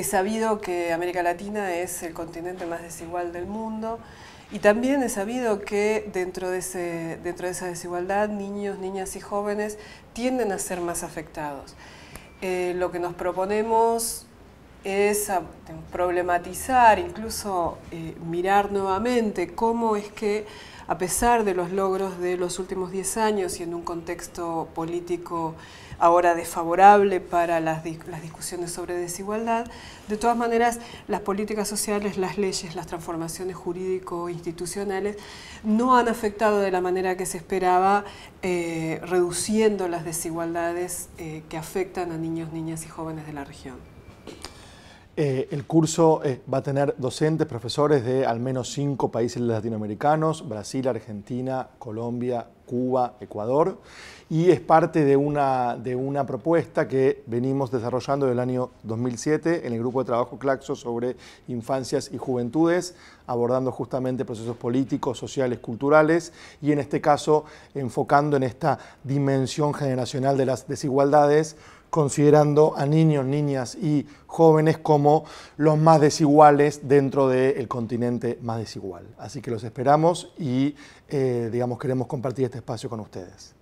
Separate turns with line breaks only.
Es sabido que América Latina es el continente más desigual del mundo y también es sabido que dentro de, ese, dentro de esa desigualdad niños, niñas y jóvenes tienden a ser más afectados. Eh, lo que nos proponemos es problematizar, incluso eh, mirar nuevamente cómo es que, a pesar de los logros de los últimos 10 años y en un contexto político ahora desfavorable para las, discusiones sobre desigualdad, de todas maneras las políticas sociales, las leyes, las transformaciones jurídico-institucionales no han afectado de la manera que se esperaba, eh, reduciendo las desigualdades eh, que afectan a niños, niñas y jóvenes de la región.
Eh, el curso eh, va a tener docentes, profesores de al menos cinco países latinoamericanos, Brasil, Argentina, Colombia, Cuba, Ecuador, y es parte de una, de una propuesta que venimos desarrollando el año 2007 en el grupo de trabajo Claxo sobre infancias y juventudes, abordando justamente procesos políticos, sociales, culturales, y en este caso enfocando en esta dimensión generacional de las desigualdades considerando a niños, niñas y jóvenes como los más desiguales dentro del continente más desigual. Así que los esperamos y, eh, digamos, queremos compartir este espacio con ustedes.